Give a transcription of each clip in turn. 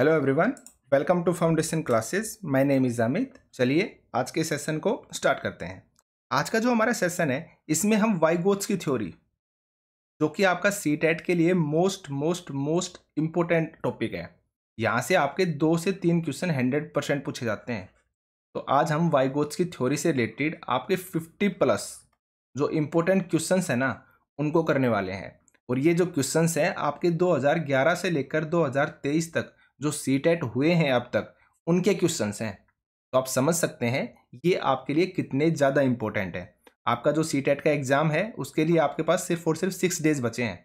Hello everyone welcome to foundation classes my name is Amit चलिए आज के सेशन को स्टार्ट करते हैं आज का जो हमारा सेशन है इसमें हम वाई गोट्स की थ्योरी जो कि आपका सी टेट e के लिए most most most important topic है यहाँ से आपके दो से तीन क्वेश्चन हंड्रेड परसेंट पूछे जाते हैं तो आज हम वाई गोट्स की थ्योरी से रिलेटेड आपके फिफ्टी प्लस जो इम्पोर्टेंट क्वेश्चन हैं ना उनको करने वाले हैं और ये जो क्वेश्चन हैं आपके 2011 से लेकर 2023 तक जो सी टेट e हुए हैं अब तक उनके क्वेश्चन हैं तो आप समझ सकते हैं ये आपके लिए कितने ज़्यादा इंपॉर्टेंट है आपका जो सी टेट e का एग्ज़ाम है उसके लिए आपके पास सिर्फ और सिर्फ सिक्स डेज बचे हैं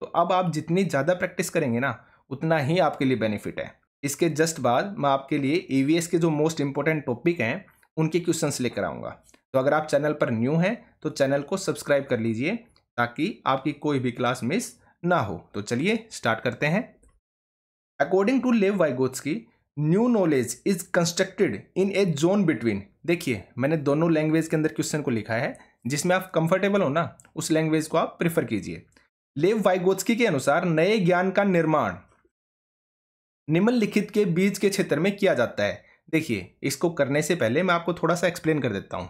तो अब आप जितनी ज़्यादा प्रैक्टिस करेंगे ना उतना ही आपके लिए बेनिफिट है इसके जस्ट बाद मैं आपके लिए ई के जो मोस्ट इंपॉर्टेंट टॉपिक हैं उनके क्वेश्चंस लेकर आऊँगा तो अगर आप चैनल पर न्यू हैं तो चैनल को सब्सक्राइब कर लीजिए ताकि आपकी कोई भी क्लास मिस ना हो तो चलिए स्टार्ट करते हैं according to Lev Vygotsky new knowledge is constructed in a zone between देखिए मैंने दोनों लैंग्वेज के अंदर क्वेश्चन को लिखा है जिसमें आप कंफर्टेबल हो ना उस लैंग्वेज को आप प्रिफर कीजिए लेव वाइगोत्सकी के अनुसार नए ज्ञान का निर्माण निम्नलिखित के बीच के क्षेत्र में किया जाता है देखिए इसको करने से पहले मैं आपको थोड़ा सा एक्सप्लेन कर देता हूँ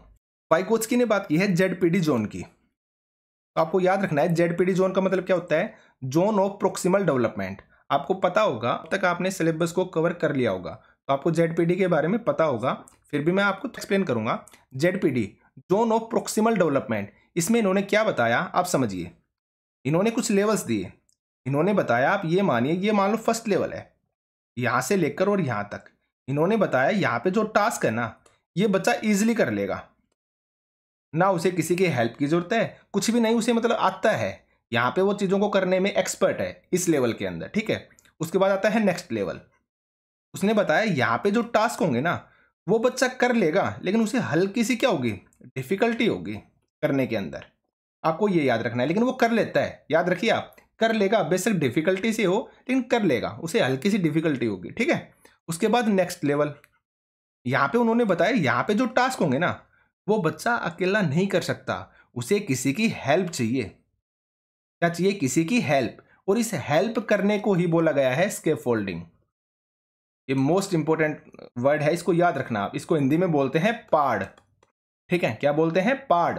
वाइकोत्सकी ने बात की है जेडपीडी जोन की तो आपको याद रखना है जेडपीडी जोन का मतलब क्या होता है जोन ऑफ प्रोक्सीमल डेवलपमेंट आपको पता होगा अब तक आपने सिलेबस को कवर कर लिया होगा तो आपको जेड के बारे में पता होगा फिर भी मैं आपको एक्सप्लेन तो करूंगा Z P D zone of proximal development इसमें इन्होंने क्या बताया आप समझिए इन्होंने कुछ लेवल्स दिए इन्होंने बताया आप ये मानिए ये मान लो फर्स्ट लेवल है यहाँ से लेकर और यहाँ तक इन्होंने बताया यहाँ पे जो टास्क है ना ये बच्चा ईजिली कर लेगा ना उसे किसी की हेल्प की ज़रूरत है कुछ भी नहीं उसे मतलब आता है यहाँ पे वो चीज़ों को करने में एक्सपर्ट है इस लेवल के अंदर ठीक है उसके बाद आता है नेक्स्ट लेवल उसने बताया यहाँ पे जो टास्क होंगे ना वो बच्चा कर लेगा लेकिन उसे हल्की सी क्या होगी डिफ़िकल्टी होगी करने के अंदर आपको ये याद रखना है लेकिन वो कर लेता है याद रखिए आप कर लेगा बेशक डिफ़िकल्टी से हो लेकिन कर लेगा उसे हल्की सी डिफ़िकल्टी होगी ठीक है उसके बाद नेक्स्ट लेवल यहाँ पे उन्होंने बताया यहाँ पे जो टास्क होंगे ना वो बच्चा अकेला नहीं कर सकता उसे किसी की हेल्प चाहिए क्या चाहिए किसी की हेल्प और इस हेल्प करने को ही बोला गया है स्केप फोल्डिंग ये मोस्ट इंपॉर्टेंट वर्ड है इसको याद रखना आप इसको हिंदी में बोलते हैं पाड़ ठीक है क्या बोलते हैं पाड़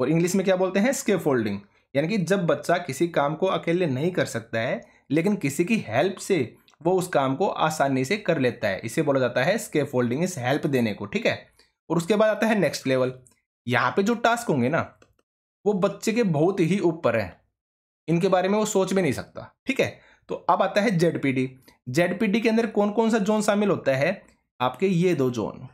और इंग्लिश में क्या बोलते हैं स्केप फोल्डिंग यानी कि जब बच्चा किसी काम को अकेले नहीं कर सकता है लेकिन किसी की हेल्प से वो उस काम को आसानी से कर लेता है इसे बोला जाता है स्केप फोल्डिंग इस हेल्प देने को ठीक है और उसके बाद आता है नेक्स्ट लेवल यहाँ पे जो टास्क होंगे ना वो बच्चे के बहुत ही ऊपर हैं इनके बारे में वो सोच भी नहीं सकता ठीक है तो अब आता है जेडपीडी जेडपीडी के अंदर कौन कौन सा जोन शामिल होता है आपके ये दो जोन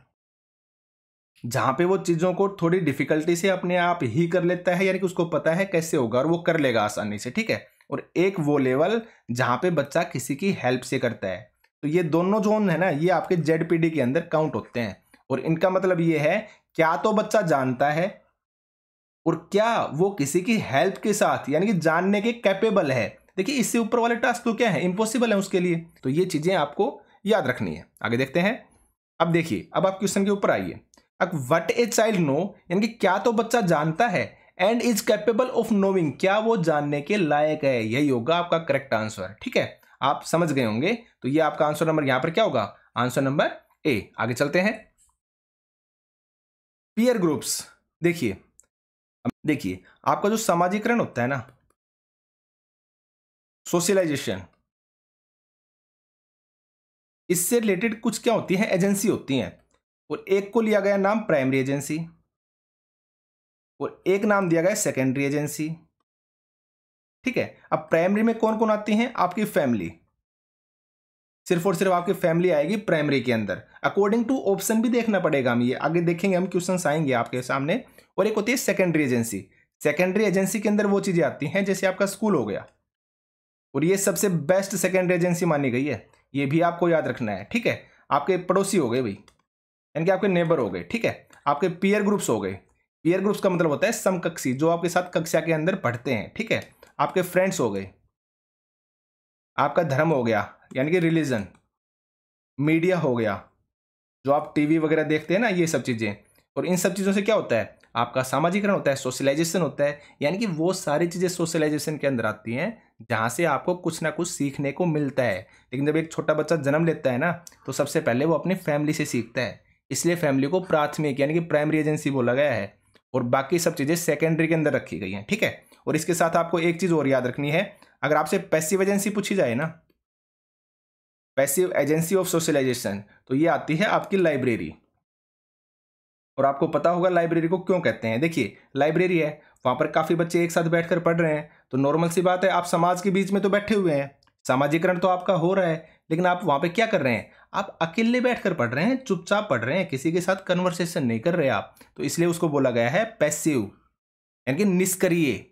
जहां पे वो चीज़ों को थोड़ी डिफिकल्टी से अपने आप ही कर लेता है यानी कि उसको पता है कैसे होगा और वो कर लेगा आसानी से ठीक है और एक वो लेवल जहां पे बच्चा किसी की हेल्प से करता है तो ये दोनों जोन है ना ये आपके जेडपीडी के अंदर काउंट होते हैं और इनका मतलब ये है क्या तो बच्चा जानता है और क्या वो किसी की हेल्प के साथ यानी कि जानने के कैपेबल है देखिए इससे ऊपर वाले टास्क तो क्या है इम्पॉसिबल है उसके लिए तो ये चीज़ें आपको याद रखनी है आगे देखते हैं अब देखिए अब आप क्वेश्चन के ऊपर आइए अब वट ए चाइल्ड नो यानी कि क्या तो बच्चा जानता है and is capable of knowing क्या वो जानने के लायक है यही होगा आपका करेक्ट आंसर ठीक है आप समझ गए होंगे तो ये आपका आंसर नंबर यहां पर क्या होगा आंसर नंबर ए आगे चलते हैं पियर ग्रुप्स देखिए देखिए आपका जो समाजीकरण होता है ना सोशलाइजेशन इससे रिलेटेड कुछ क्या होती है एजेंसी होती हैं और एक को लिया गया नाम प्राइमरी एजेंसी और एक नाम दिया गया सेकेंडरी एजेंसी ठीक है अब प्राइमरी में कौन कौन आती हैं आपकी फैमिली सिर्फ और सिर्फ आपकी फैमिली आएगी प्राइमरी के अंदर अकॉर्डिंग टू ऑप्शन भी देखना पड़ेगा हम ये आगे देखेंगे हम क्वेश्चन आएंगे आपके सामने और एक होती है सेकेंडरी एजेंसी सेकेंडरी एजेंसी के अंदर वो चीज़ें आती हैं जैसे आपका स्कूल हो गया और ये सबसे बेस्ट सेकेंडरी एजेंसी मानी गई है ये भी आपको याद रखना है ठीक है आपके पड़ोसी हो गए भाई यानी कि आपके नेबर हो गए ठीक है आपके पीयर ग्रुप्स हो गए पीयर ग्रुप्स का मतलब होता है समकक्षी जो आपके साथ कक्षा के अंदर पढ़ते हैं ठीक है आपके फ्रेंड्स हो गए आपका धर्म हो गया यानी कि रिलीजन मीडिया हो गया जो आप टीवी वगैरह देखते हैं ना ये सब चीज़ें और इन सब चीज़ों से क्या होता है आपका सामाजिकरण होता है सोशलाइजेशन होता है यानी कि वो सारी चीज़ें सोशलाइजेशन के अंदर आती हैं जहाँ से आपको कुछ ना कुछ सीखने को मिलता है लेकिन जब एक छोटा बच्चा जन्म लेता है ना तो सबसे पहले वो अपनी फैमिली से सीखता है इसलिए फैमिली को प्राथमिक यानी कि प्राइमरी एजेंसी बोला गया है और बाकी सब चीज़ें सेकेंडरी के अंदर रखी गई हैं ठीक है और इसके साथ आपको एक चीज़ और याद रखनी है अगर आपसे पैसिव एजेंसी पूछी जाए ना पैसिव एजेंसी ऑफ सोशलाइजेशन तो ये आती है आपकी लाइब्रेरी और आपको पता होगा लाइब्रेरी को क्यों कहते हैं देखिए लाइब्रेरी है वहाँ पर काफ़ी बच्चे एक साथ बैठकर पढ़ रहे हैं तो नॉर्मल सी बात है आप समाज के बीच में तो बैठे हुए हैं सामाजिकरण तो आपका हो रहा है लेकिन आप वहाँ पर क्या कर रहे हैं आप अकेले बैठ पढ़ रहे हैं चुपचाप पढ़ रहे हैं किसी के साथ कन्वर्सेशन नहीं कर रहे आप तो इसलिए उसको बोला गया है पैसिव यानी कि निष्क्रिय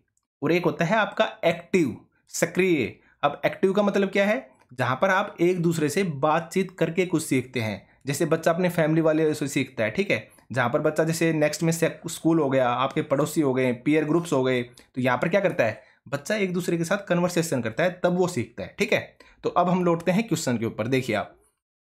और एक होता है आपका एक्टिव सक्रिय अब एक्टिव का मतलब क्या है जहाँ पर आप एक दूसरे से बातचीत करके कुछ सीखते हैं जैसे बच्चा अपने फैमिली वाले से सीखता है ठीक है जहाँ पर बच्चा जैसे नेक्स्ट में स्कूल हो गया आपके पड़ोसी हो गए पीयर ग्रुप्स हो गए तो यहाँ पर क्या करता है बच्चा एक दूसरे के साथ कन्वर्सेशन करता है तब वो सीखता है ठीक है तो अब हम लौटते हैं क्वेश्चन के ऊपर देखिए आप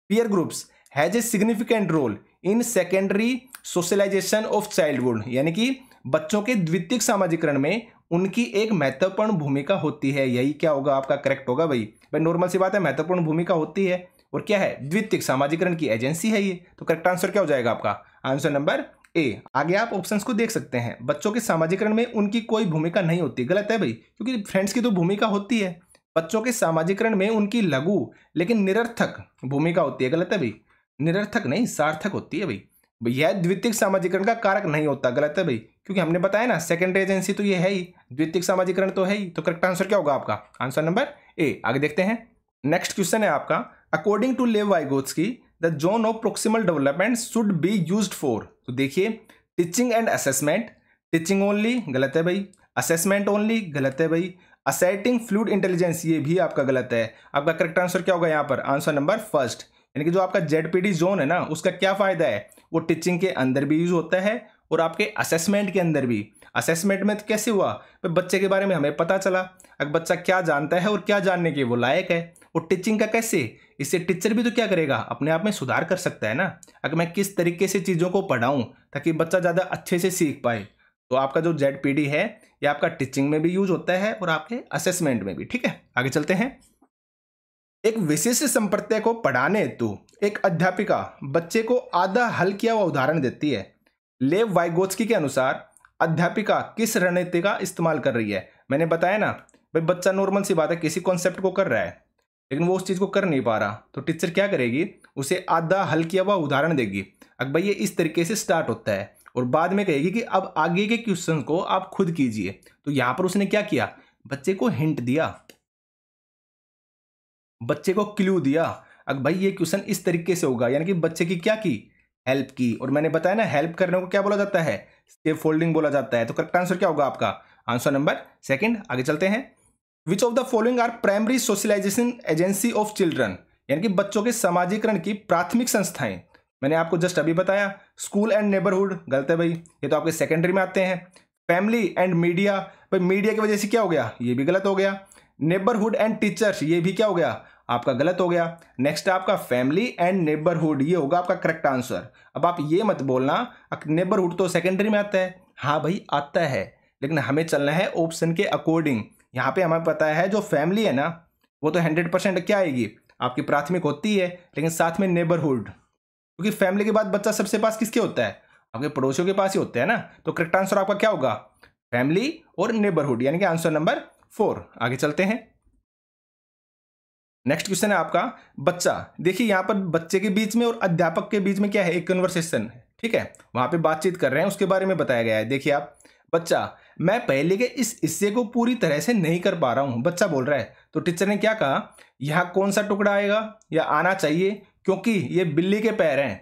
peer groups has a significant role in secondary socialisation of childhood यानी कि बच्चों के द्वितीय सामाजिकरण में उनकी एक महत्वपूर्ण भूमिका होती है यही क्या होगा आपका करेक्ट होगा भाई भाई नॉर्मल सी बात है महत्वपूर्ण भूमिका होती है और क्या है द्वितीय सामाजिकरण की एजेंसी है ये तो करेक्ट आंसर क्या हो जाएगा आपका आंसर नंबर ए आगे आप ऑप्शंस को देख सकते हैं बच्चों के सामाजिकरण में उनकी कोई भूमिका नहीं होती गलत है भाई क्योंकि फ्रेंड्स की तो भूमिका होती है बच्चों के सामाजिकरण में उनकी लघु लेकिन निरर्थक भूमिका होती है गलत है भाई निरर्थक नहीं सार्थक होती है भाई यह द्वितीय सामाजिकरण का कारक नहीं होता गलत है भाई क्योंकि हमने बताया ना सेकेंड एजेंसी तो ये है ही द्वितीय सामाजिकरण तो है ही तो करेक्ट आंसर क्या होगा आपका आंसर नंबर ए आगे देखते हैं नेक्स्ट क्वेश्चन है आपका अकॉर्डिंग टू लेव वाइगोट्स की the zone of proximal development should be use for तो देखिए teaching and assessment teaching only गलत है भाई असेसमेंट ओनली गलत है भाई असेटिंग फ्लूड इंटेलिजेंस ये भी आपका गलत है आपका करेक्ट आंसर क्या होगा यहाँ पर आंसर नंबर फर्स्ट यानी कि जो आपका जेडपीडी जोन है ना उसका क्या फ़ायदा है वो टीचिंग के अंदर भी यूज होता है और आपके असेसमेंट के अंदर भी असेसमेंट में तो कैसे हुआ बच्चे के बारे में हमें पता चला अगर बच्चा क्या जानता है और क्या जानने के वो लायक है और टीचिंग का कैसे इससे टीचर भी तो क्या करेगा अपने आप में सुधार कर सकता है ना अगर मैं किस तरीके से चीज़ों को पढ़ाऊँ ताकि बच्चा ज़्यादा अच्छे से सीख पाए तो आपका जो जेड पी डी है ये आपका टीचिंग में भी यूज होता है और आपके असेसमेंट में भी ठीक है आगे चलते हैं एक विशिष्ट संप्रत्य को पढ़ाने हेतु एक अध्यापिका बच्चे को आधा हल किया हुआ उदाहरण देती है लेव वाइगोत्सकी के अनुसार अध्यापिका किस रणनीति का इस्तेमाल कर रही है मैंने बताया ना भाई बच्चा नॉर्मल सी बात है किसी कॉन्सेप्ट को कर रहा है लेकिन वो उस चीज़ को कर नहीं पा रहा तो टीचर क्या करेगी उसे आधा हल किया हुआ उदाहरण देगी अब भाई ये इस तरीके से स्टार्ट होता है और बाद में कहेगी कि अब आगे के क्वेश्चन को आप खुद कीजिए तो यहाँ पर उसने क्या किया बच्चे को हिंट दिया बच्चे को क्ल्यू दिया अब भाई ये क्वेश्चन इस तरीके से होगा यानी कि बच्चे की क्या की हेल्प की और मैंने बताया ना हेल्प करने को क्या बोला जाता है स्टेप फोल्डिंग बोला जाता है तो करेक्ट आंसर क्या होगा आपका आंसर नंबर सेकंड आगे चलते हैं which of the following are primary socialisation agency of children यानी कि बच्चों के समाजीकरण की प्राथमिक संस्थाएं मैंने आपको जस्ट अभी बताया स्कूल एंड नेबरहुड गलत है भाई ये तो आपके सेकेंडरी में आते हैं फैमिली एंड मीडिया भाई मीडिया की वजह से क्या हो गया ये भी गलत हो गया नेबरहुड एंड टीचर्स ये भी क्या हो गया आपका गलत हो गया नेक्स्ट आपका फैमिली एंड नेबरहुड ये होगा आपका करेक्ट आंसर अब आप ये मत बोलना नेबरहुड तो सेकेंडरी में आता है हाँ भाई आता है लेकिन हमें चलना है ऑप्शन के अकॉर्डिंग यहाँ पे हमें पता है जो फैमिली है ना वो तो हंड्रेड परसेंट क्या आएगी आपकी प्राथमिक होती है लेकिन साथ में नेबरहुड क्योंकि तो फैमिली के बाद बच्चा सबसे पास किसके होता है आपके पड़ोसियों के पास ही होता है ना तो करेक्ट आंसर आपका क्या होगा फैमिली और नेबरहुड यानी कि आंसर नंबर फोर आगे चलते हैं नेक्स्ट क्वेश्चन है आपका बच्चा देखिए यहाँ पर बच्चे के बीच में और अध्यापक के बीच में क्या है एक कन्वर्सेशन ठीक है वहां पे बातचीत कर रहे हैं उसके बारे में बताया गया है देखिए आप बच्चा मैं पहले के इस हिस्से को पूरी तरह से नहीं कर पा रहा हूँ बच्चा बोल रहा है तो टीचर ने क्या कहा यहाँ कौन सा टुकड़ा आएगा या आना चाहिए क्योंकि ये बिल्ली के पैर हैं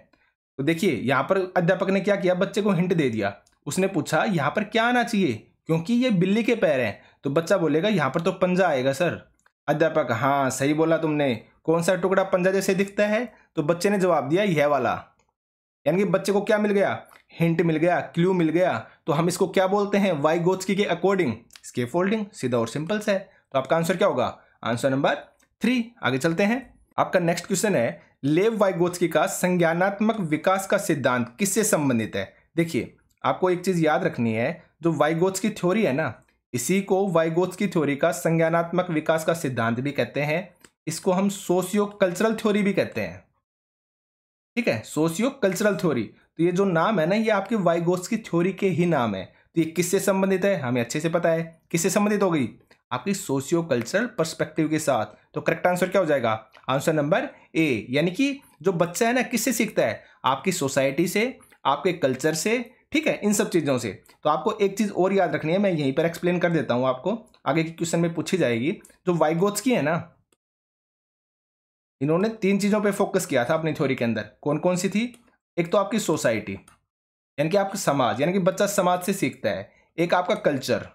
तो देखिए यहाँ पर अध्यापक ने क्या किया बच्चे को हिंट दे दिया उसने पूछा यहाँ पर क्या आना चाहिए क्योंकि ये बिल्ली के पैर हैं तो बच्चा बोलेगा यहाँ पर तो पंजा आएगा सर अध्यापक हाँ सही बोला तुमने कौन सा टुकड़ा पंजा जैसे दिखता है तो बच्चे ने जवाब दिया यह वाला यानी कि बच्चे को क्या मिल गया हिंट मिल गया क्ल्यू मिल गया तो हम इसको क्या बोलते हैं वाई गोत्सकी के अकॉर्डिंग स्के फोल्डिंग सीधा और सिंपल से तो आपका आंसर क्या होगा आंसर नंबर थ्री आगे चलते हैं आपका नेक्स्ट क्वेश्चन है लेव वाइगोत्सकी का संज्ञानात्मक विकास का सिद्धांत किससे संबंधित है देखिए आपको एक चीज़ याद रखनी है जो वाइगोत्सकी थ्योरी है ना इसी को वाइगोत्स थ्योरी का संज्ञानात्मक विकास का सिद्धांत भी कहते हैं इसको हम सोशियो कल्चरल थ्योरी भी कहते हैं ठीक है सोशियो कल्चरल थ्योरी तो ये जो नाम है ना ये आपके वाइगोस की थ्योरी के ही नाम है तो ये किससे संबंधित है हमें अच्छे से पता है किससे संबंधित हो गई आपकी सोशियो कल्चरल परस्पेक्टिव के साथ तो करेक्ट आंसर क्या हो जाएगा आंसर नंबर ए यानी कि जो बच्चा है ना किससे सीखता है आपकी सोसाइटी से आपके कल्चर से ठीक है इन सब चीज़ों से तो आपको एक चीज़ और याद रखनी है मैं यहीं पर एक्सप्लेन कर देता हूँ आपको आगे के क्वेश्चन में पूछी जाएगी जो वाइगोत्स की है ना इन्होंने तीन चीज़ों पे फोकस किया था अपनी थ्योरी के अंदर कौन कौन सी थी एक तो आपकी सोसाइटी यानी कि आपका समाज यानी कि बच्चा समाज से सीखता है एक आपका कल्चर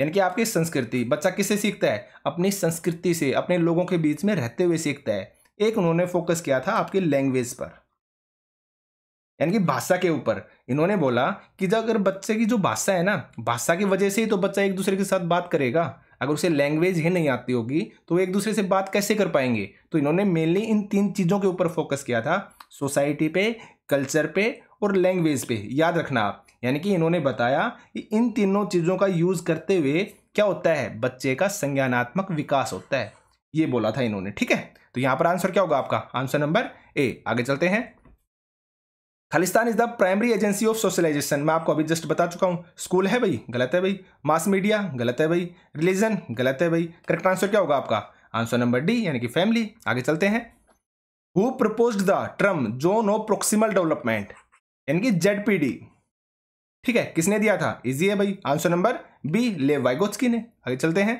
यानी कि आपकी संस्कृति बच्चा किससे सीखता है अपनी संस्कृति से अपने लोगों के बीच में रहते हुए सीखता है एक उन्होंने फोकस किया था आपकी लैंग्वेज पर यानी कि भाषा के ऊपर इन्होंने बोला कि जब अगर बच्चे की जो भाषा है ना भाषा की वजह से ही तो बच्चा एक दूसरे के साथ बात करेगा अगर उसे लैंग्वेज ही नहीं आती होगी तो वो एक दूसरे से बात कैसे कर पाएंगे तो इन्होंने मेनली इन तीन चीज़ों के ऊपर फोकस किया था सोसाइटी पे कल्चर पे और लैंग्वेज पे याद रखना आप यानी कि इन्होंने बताया कि इन तीनों चीज़ों का यूज़ करते हुए क्या होता है बच्चे का संज्ञानात्मक विकास होता है ये बोला था इन्होंने ठीक है तो यहाँ पर आंसर क्या होगा आपका आंसर नंबर ए आगे चलते हैं खालिस्तान is the primary agency of socialisation मैं आपको अभी जस्ट बता चुका हूँ स्कूल है भाई गलत है भाई मास मीडिया गलत है भाई रिलीजन गलत है भाई करेक्ट आंसर क्या होगा आपका आंसर नंबर डी यानी कि फैमिली आगे चलते हैं who propose the term zone of proximal development यानी कि जेडपीडी ठीक है किसने दिया था इजी है भाई answer number B Lev Vygotsky ने आगे चलते हैं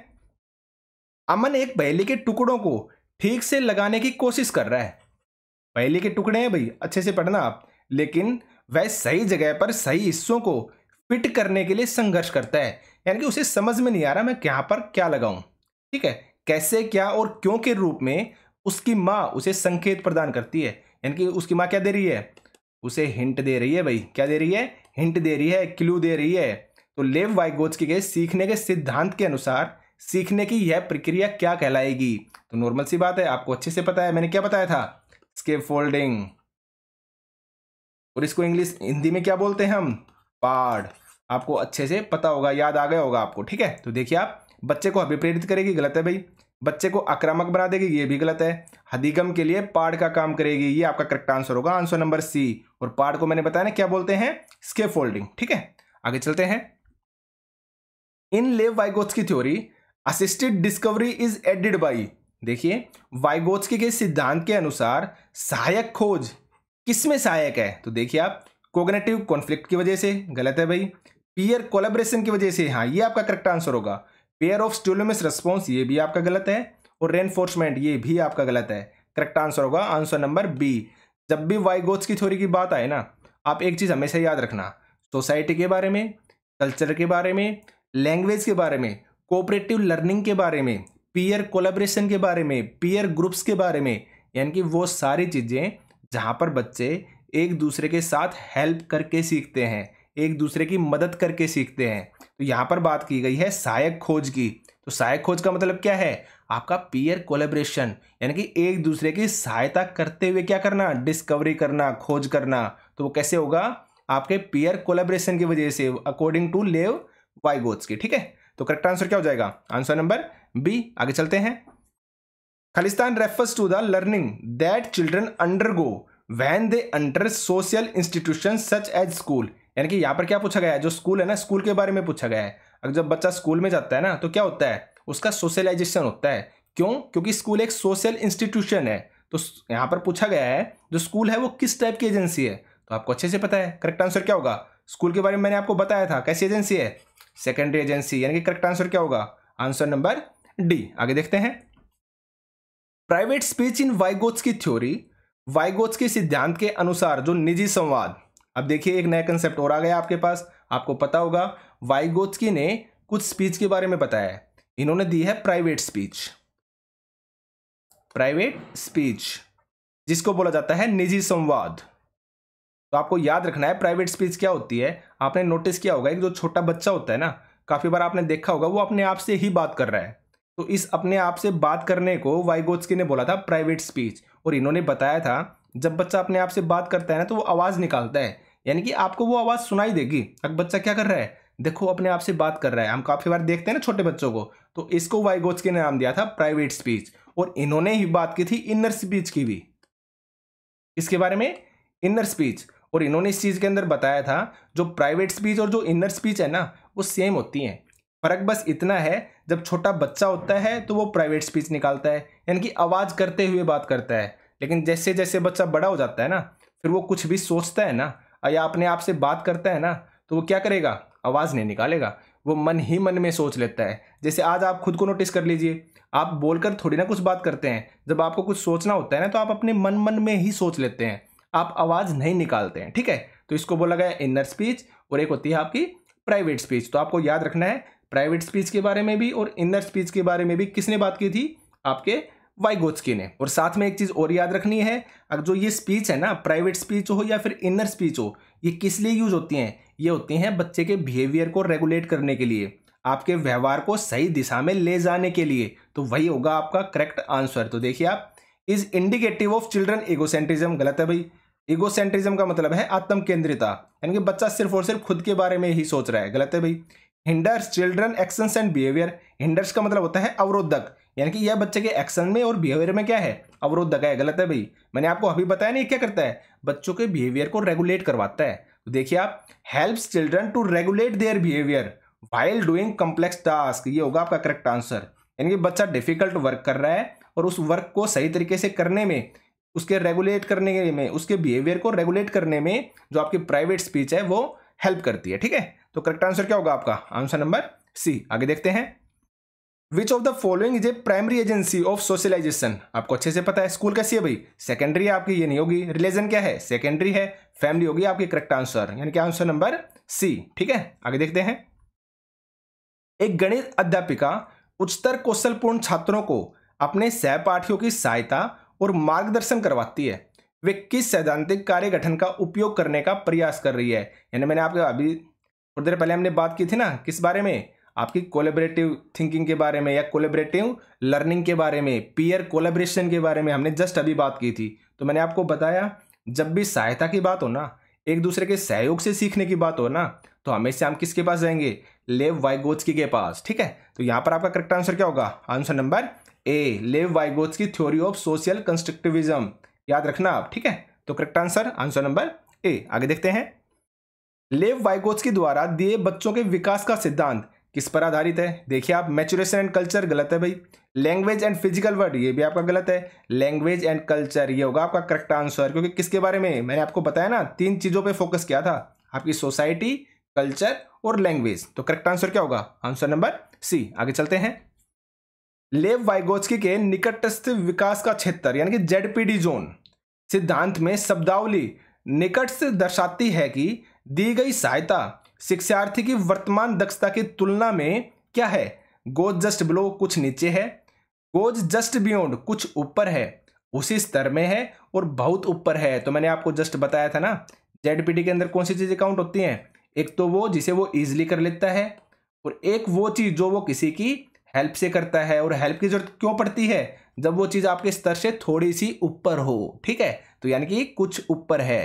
अमन एक पहले के टुकड़ों को ठीक से लगाने की कोशिश कर रहा है पहले के टुकड़े हैं भाई अच्छे से पढ़ना आप लेकिन वह सही जगह पर सही हिस्सों को फिट करने के लिए संघर्ष करता है यानी कि उसे समझ में नहीं आ रहा मैं कहाँ पर क्या लगाऊं ठीक है कैसे क्या और क्यों के रूप में उसकी माँ उसे संकेत प्रदान करती है यानी कि उसकी माँ क्या दे रही है उसे हिंट दे रही है भाई क्या दे रही है हिंट दे रही है क्लू दे रही है तो लेव वाइगोज के सीखने के सिद्धांत के अनुसार सीखने की यह प्रक्रिया क्या कहलाएगी तो नॉर्मल सी बात है आपको अच्छे से पता है मैंने क्या बताया था स्केप फोल्डिंग और इसको इंग्लिश हिंदी में क्या बोलते हैं हम पाड़ आपको अच्छे से पता होगा याद आ गया होगा आपको ठीक है तो देखिए आप बच्चे को अभिप्रेरित करेगी गलत है भाई बच्चे को आक्रामक बना देगी ये भी गलत है हदिगम के लिए पाड़ का काम करेगी ये आपका करेक्ट आंसर होगा आंसर नंबर सी और पाड़ को मैंने बताया ना क्या बोलते हैं स्के फोल्डिंग ठीक है आगे चलते हैं इन लेव वाइगोट्स की theory assisted discovery is aided by देखिए वाइगोट्स के सिद्धांत के अनुसार सहायक खोज किसमें सहायक है तो देखिए आप कोगनेटिव कॉन्फ्लिक्ट की वजह से गलत है भाई पीयर कोलेब्रेशन की वजह से हाँ ये आपका करेक्ट आंसर होगा पेयर ऑफ स्टोलोमिस रिस्पॉन्स ये भी आपका गलत है और रेनफोर्समेंट ये भी आपका गलत है करेक्ट आंसर होगा आंसर नंबर बी जब भी वाइगोथ्स की थ्योरी की बात आए ना आप एक चीज़ हमेशा याद रखना सोसाइटी के बारे में कल्चर के बारे में लैंग्वेज के बारे में कोऑपरेटिव लर्निंग के बारे में पीयर कोलेब्रेशन के बारे में पीयर ग्रुप्स के बारे में यानी कि वो सारी चीज़ें जहाँ पर बच्चे एक दूसरे के साथ हेल्प करके सीखते हैं एक दूसरे की मदद करके सीखते हैं तो यहाँ पर बात की गई है सहायक खोज की तो सहायक खोज का मतलब क्या है आपका पीयर कोलेब्रेशन यानी कि एक दूसरे की सहायता करते हुए क्या करना डिस्कवरी करना खोज करना तो वो कैसे होगा आपके पीयर कोलेब्रेशन की वजह से अकॉर्डिंग टू लेव वाइगोत्स की ठीक है तो करेक्ट आंसर क्या हो जाएगा आंसर नंबर बी आगे चलते हैं Khalistan refers to the learning that children undergo when they enter social institutions such as school यानी कि यहाँ पर क्या पूछा गया है जो स्कूल है ना स्कूल के बारे में पूछा गया है अगर जब बच्चा स्कूल में जाता है ना तो क्या होता है उसका सोशलाइजेशन होता है क्यों क्योंकि स्कूल एक सोशल इंस्टीट्यूशन है तो यहाँ पर पूछा गया है जो स्कूल है वो किस टाइप की एजेंसी है तो आपको अच्छे से पता है करेक्ट आंसर क्या होगा स्कूल के बारे में मैंने आपको बताया था कैसी एजेंसी है सेकेंडरी एजेंसी यानी कि करेक्ट आंसर क्या होगा आंसर नंबर डी आगे देखते हैं प्राइवेट स्पीच इन वाइगोट्स की थ्योरी वाइगोट्स के सिद्धांत के अनुसार जो निजी संवाद अब देखिए एक नया कंसेप्ट और आ गया आपके पास आपको पता होगा वाइगोत्सकी ने कुछ स्पीच के बारे में बताया इन्होंने दी है प्राइवेट स्पीच प्राइवेट स्पीच जिसको बोला जाता है निजी संवाद तो आपको याद रखना है प्राइवेट स्पीच क्या होती है आपने नोटिस किया होगा एक जो छोटा बच्चा होता है ना काफ़ी बार आपने देखा होगा वो अपने आप से ही बात कर रहा है तो इस अपने आप से बात करने को वाइगोत्सकी ने बोला था प्राइवेट स्पीच और इन्होंने बताया था जब बच्चा अपने आप से बात करता है ना तो वो आवाज़ निकालता है यानी कि आपको वो आवाज़ सुनाई देगी अब बच्चा क्या कर रहा है देखो अपने आप से बात कर रहा है हम काफ़ी बार देखते हैं ना छोटे बच्चों को तो इसको वाइगोत्सकी ने नाम दिया था प्राइवेट स्पीच और इन्होंने ही बात की थी इनर स्पीच की भी इसके बारे में इनर स्पीच और इन्होंने इस चीज़ के अंदर बताया था जो प्राइवेट स्पीच और जो इनर स्पीच है ना वो सेम होती हैं फ़र्क बस इतना है जब छोटा बच्चा होता है तो वो प्राइवेट स्पीच निकालता है यानी कि आवाज़ करते हुए बात करता है लेकिन जैसे जैसे बच्चा बड़ा हो जाता है ना फिर वो कुछ भी सोचता है ना या अपने आप से बात करता है ना तो वो क्या करेगा आवाज़ नहीं निकालेगा वो मन ही मन में सोच लेता है जैसे आज आप खुद को नोटिस कर लीजिए आप बोलकर थोड़ी ना कुछ बात करते हैं जब आपको कुछ सोचना होता है ना तो आप अपने मन मन में ही सोच लेते हैं आप आवाज़ नहीं निकालते हैं ठीक है तो इसको बोला गया इनर स्पीच और एक होती है आपकी प्राइवेट स्पीच तो आपको याद रखना है प्राइवेट स्पीच के बारे में भी और इनर स्पीच के बारे में भी किसने बात की थी आपके वाइगोत्सकी ने और साथ में एक चीज़ और याद रखनी है अब जो ये स्पीच है ना प्राइवेट स्पीच हो या फिर इनर स्पीच हो ये किस लिए यूज होती हैं ये होती हैं बच्चे के बिहेवियर को रेगुलेट करने के लिए आपके व्यवहार को सही दिशा में ले जाने के लिए तो वही होगा आपका करेक्ट आंसर तो देखिए आप is indicative of children egocentrism गलत है भाई एगोसेंट्रिज्म का मतलब है आत्म केंद्रिता यानी कि बच्चा सिर्फ और सिर्फ खुद के बारे में ही सोच रहा है गलत है भाई hinders children actions and behaviour hinders का मतलब होता है अवरोधक यानी कि यह बच्चे के एक्शन में और बिहेवियर में क्या है अवरोधक है गलत है भाई मैंने आपको अभी बताया नहीं क्या करता है बच्चों के बिहेवियर को रेगुलेट करवाता है तो देखिए आप helps children to regulate their behaviour while doing complex task ये होगा आपका करेक्ट आंसर यानी कि बच्चा डिफिकल्ट वर्क कर रहा है और उस वर्क को सही तरीके से करने में उसके रेगुलेट करने में उसके बिहेवियर को रेगुलेट करने में जो आपकी प्राइवेट स्पीच है वो हेल्प करती है ठीक है तो करेक्ट आंसर क्या होगा आपका आंसर नंबर सी आगे देखते हैं which of the following is a primary agency of socialisation आपको अच्छे से पता है स्कूल कैसी है भाई सेकेंडरी है आपकी ये नहीं होगी रिलीजन क्या है सेकेंडरी है फैमिली होगी आपकी करेक्ट आंसर यानी कि आंसर नंबर सी ठीक है आगे देखते हैं एक गणित अध्यापिका उच्चतर कौशलपूर्ण छात्रों को अपने सहपाठियों की सहायता और मार्गदर्शन करवाती है वे किस सैद्धांतिक कार्य गठन का उपयोग करने का प्रयास कर रही है यानी मैंने आपके अभी थोड़ी देर पहले हमने बात की थी ना किस बारे में आपकी कोलेबरेटिव थिंकिंग के बारे में या कोलेबरेटिव लर्निंग के बारे में पीयर कोलेब्रेशन के बारे में हमने जस्ट अभी बात की थी तो मैंने आपको बताया जब भी सहायता की बात हो ना एक दूसरे के सहयोग से सीखने की बात हो ना तो हमेशा हम किसके पास जाएंगे लेव वाइगोत्सकी के पास ठीक है तो यहाँ पर आपका करेक्ट आंसर क्या होगा answer number A Lev Vygotsky theory of social constructivism याद रखना आप ठीक है तो correct answer answer number A आगे देखते हैं लेव वाइगोस के द्वारा दिए बच्चों के विकास का सिद्धांत किस पर आधारित है देखिए आप मेचुरेशन एंड कल्चर गलत है भाई लैंग्वेज एंड फिजिकल वर्ड ये भी आपका गलत है लैंग्वेज एंड कल्चर ये होगा आपका करेक्ट आंसर क्योंकि किसके बारे में मैंने आपको बताया ना तीन चीज़ों पे फोकस किया था आपकी सोसाइटी कल्चर और लैंग्वेज तो करेक्ट आंसर क्या होगा आंसर नंबर सी आगे चलते हैं लेव वाइगोत्सकी के निकटस्थ विकास का क्षेत्र यानी कि जेडपीडी जोन सिद्धांत में शब्दावली निकट से दर्शाती है कि दी गई सहायता शिक्षार्थी की वर्तमान दक्षता की तुलना में क्या है गोज जस्ट बिलो कुछ नीचे है गोज जस्ट बियॉन्ड कुछ ऊपर है उसी स्तर में है और बहुत ऊपर है तो मैंने आपको जस्ट बताया था ना जेडपीटी के अंदर कौन सी चीज़ें काउंट होती हैं एक तो वो जिसे वो ईजिली कर लेता है और एक वो चीज़ जो वो किसी की हेल्प से करता है और हेल्प की जरूरत क्यों पड़ती है जब वो चीज़ आपके स्तर से थोड़ी सी ऊपर हो ठीक है तो यानी कि कुछ ऊपर है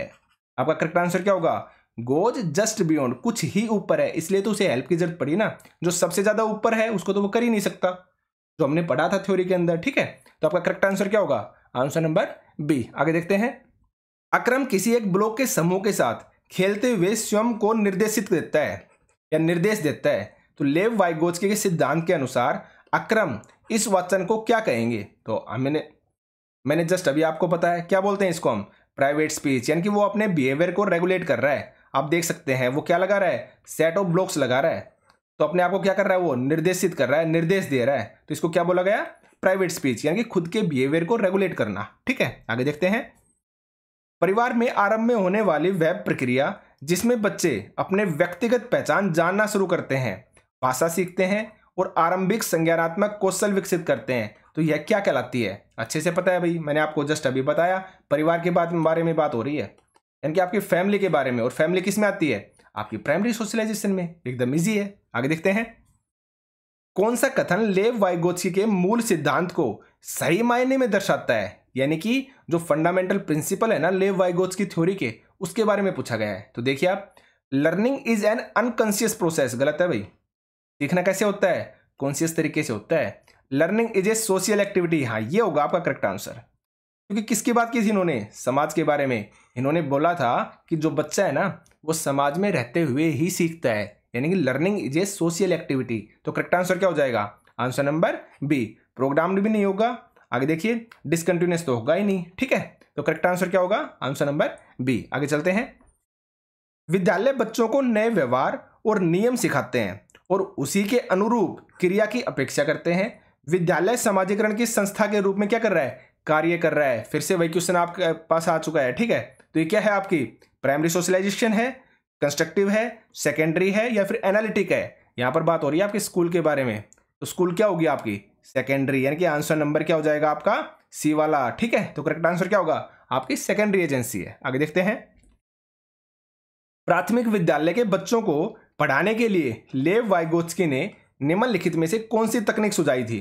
आपका करेक्ट आंसर क्या होगा गोज जस्ट बियॉन्ड कुछ ही ऊपर है इसलिए तो उसे हेल्प की जरूरत पड़ी ना जो सबसे ज्यादा ऊपर है उसको तो वो कर ही नहीं सकता जो हमने पढ़ा था थ्योरी के अंदर ठीक है तो आपका करेक्ट आंसर क्या होगा आंसर नंबर बी आगे देखते हैं अक्रम किसी एक ब्लॉक के समूह के साथ खेलते हुए स्वयं को निर्देशित देता है या निर्देश देता है तो लेव वाइगोज के सिद्धांत के अनुसार अक्रम इस वचन को क्या कहेंगे तो मैंने मैंने जस्ट अभी आपको पता है क्या बोलते हैं इसको हम प्राइवेट स्पीच यानी कि वो अपने बिहेवियर को रेगुलेट कर रहा है आप देख सकते हैं वो क्या लगा रहा है सेट ऑफ ब्लॉक्स लगा रहा है तो अपने आप को क्या कर रहा है वो निर्देशित कर रहा है निर्देश दे रहा है तो इसको क्या बोला गया प्राइवेट स्पीच यानी कि खुद के बिहेवियर को रेगुलेट करना ठीक है आगे देखते हैं परिवार में आरंभ में होने वाली वेब प्रक्रिया जिसमें बच्चे अपने व्यक्तिगत पहचान जानना शुरू करते हैं भाषा सीखते हैं और आरंभिक संज्ञानात्मक कौशल विकसित करते हैं तो यह क्या कहलाती है अच्छे से पता है भाई मैंने आपको जस्ट अभी बताया परिवार के बारे में बात हो रही है यानी कि आपकी फैमिली के बारे में और फैमिली किस में आती है आपकी प्राइमरी सोशलाइजेशन में एकदम ईजी है आगे देखते हैं कौन सा कथन लेव वाइगोत्स्की के मूल सिद्धांत को सही मायने में दर्शाता है यानी कि जो फंडामेंटल प्रिंसिपल है ना लेव की थ्योरी के उसके बारे में पूछा गया है तो देखिए आप learning is an unconscious process गलत है भाई सीखना कैसे होता है कॉन्सियस तरीके से होता है learning is a social activity हाँ ये होगा आपका करेक्ट आंसर क्योंकि किसकी बात की थी इन्होंने समाज के बारे में इन्होंने बोला था कि जो बच्चा है ना वो समाज में रहते हुए ही सीखता है यानी कि learning is a social activity तो करेक्ट आंसर क्या हो जाएगा आंसर नंबर बी प्रोग्राम भी नहीं होगा आगे देखिए डिसकंटिन्यूस तो होगा ही नहीं ठीक है तो करेक्ट आंसर क्या होगा आंसर नंबर बी आगे चलते हैं विद्यालय बच्चों को नए व्यवहार और नियम सिखाते हैं और उसी के अनुरूप क्रिया की अपेक्षा करते हैं विद्यालय समाजीकरण की संस्था के रूप में क्या कर रहा है कार्य कर रहा है फिर से वही क्वेश्चन आपके पास आ चुका है ठीक है तो ये क्या है आपकी प्राइमरी सोशलाइजेशन है कंस्ट्रक्टिव है सेकेंडरी है या फिर एनालिटिक है यहाँ पर बात हो रही है आपके स्कूल के बारे में तो स्कूल क्या होगी आपकी सेकेंडरी यानी कि आंसर नंबर क्या हो जाएगा आपका सी वाला ठीक है तो करेक्ट आंसर क्या होगा आपकी सेकेंडरी एजेंसी है आगे देखते हैं प्राथमिक विद्यालय के बच्चों को पढ़ाने के लिए लेव वाइगोत्सकी ने निम्नलिखित में से कौन सी तकनीक सुझाई थी